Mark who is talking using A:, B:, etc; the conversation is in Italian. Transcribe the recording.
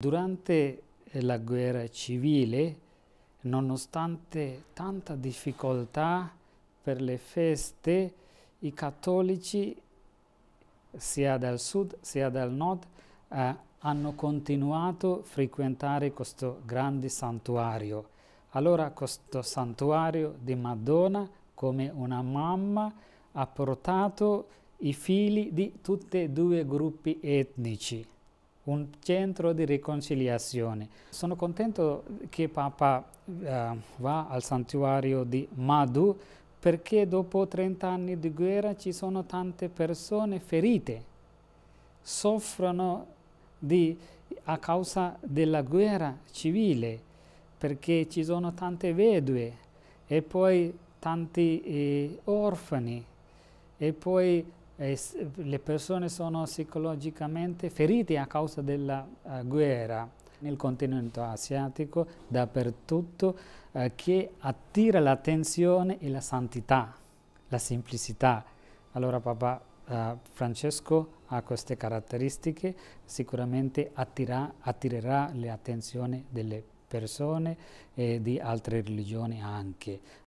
A: Durante eh, la guerra civile, nonostante tanta difficoltà per le feste, i cattolici sia dal sud sia dal nord eh, hanno continuato a frequentare questo grande santuario. Allora questo santuario di Madonna, come una mamma, ha portato i figli di tutti e due i gruppi etnici un centro di riconciliazione. Sono contento che Papa eh, va al santuario di Madu perché dopo 30 anni di guerra ci sono tante persone ferite, soffrono di, a causa della guerra civile, perché ci sono tante vedue e poi tanti eh, orfani e poi eh, le persone sono psicologicamente ferite a causa della uh, guerra nel continente asiatico, dappertutto, uh, che attira l'attenzione e la santità, la semplicità. Allora Papa uh, eh, Francesco ha queste caratteristiche, sicuramente attira, attirerà l'attenzione delle persone e di altre religioni anche.